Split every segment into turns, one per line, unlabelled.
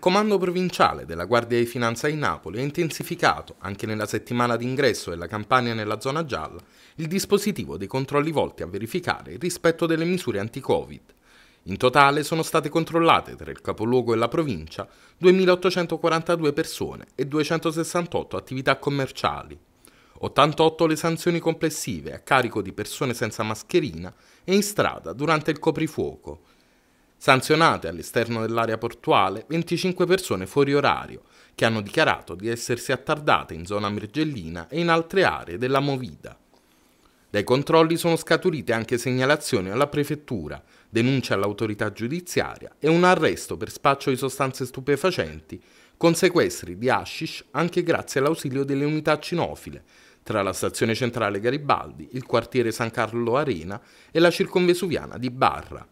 comando provinciale della Guardia di Finanza in Napoli ha intensificato, anche nella settimana d'ingresso della campagna nella zona gialla, il dispositivo dei controlli volti a verificare il rispetto delle misure anti-Covid. In totale sono state controllate tra il capoluogo e la provincia 2.842 persone e 268 attività commerciali. 88 le sanzioni complessive a carico di persone senza mascherina e in strada durante il coprifuoco, Sanzionate all'esterno dell'area portuale 25 persone fuori orario che hanno dichiarato di essersi attardate in zona Mergellina e in altre aree della Movida. Dai controlli sono scaturite anche segnalazioni alla prefettura, denunce all'autorità giudiziaria e un arresto per spaccio di sostanze stupefacenti con sequestri di hashish anche grazie all'ausilio delle unità cinofile tra la stazione centrale Garibaldi, il quartiere San Carlo Arena e la circonvesuviana di Barra.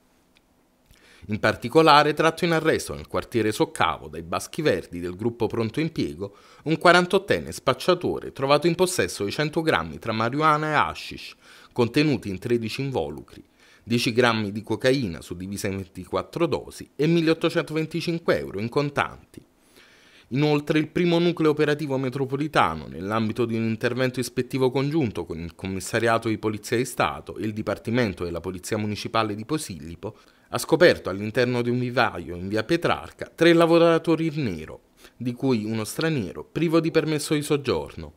In particolare tratto in arresto nel quartiere Soccavo dai Baschi Verdi del gruppo Pronto Impiego un 48enne spacciatore trovato in possesso di 100 grammi tra marijuana e hashish contenuti in 13 involucri, 10 grammi di cocaina suddivisa in 24 dosi e 1825 euro in contanti. Inoltre il primo nucleo operativo metropolitano, nell'ambito di un intervento ispettivo congiunto con il Commissariato di Polizia di Stato e il Dipartimento della Polizia Municipale di Posillipo, ha scoperto all'interno di un vivaio in via Petrarca tre lavoratori in nero, di cui uno straniero privo di permesso di soggiorno.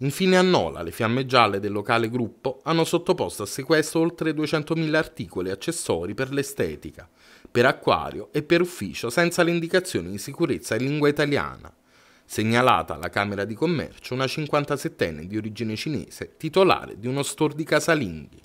Infine a Nola le fiamme gialle del locale gruppo hanno sottoposto a sequestro oltre 200.000 articoli e accessori per l'estetica, per acquario e per ufficio senza le indicazioni di sicurezza in lingua italiana. Segnalata alla Camera di Commercio una 57enne di origine cinese, titolare di uno store di casalinghi.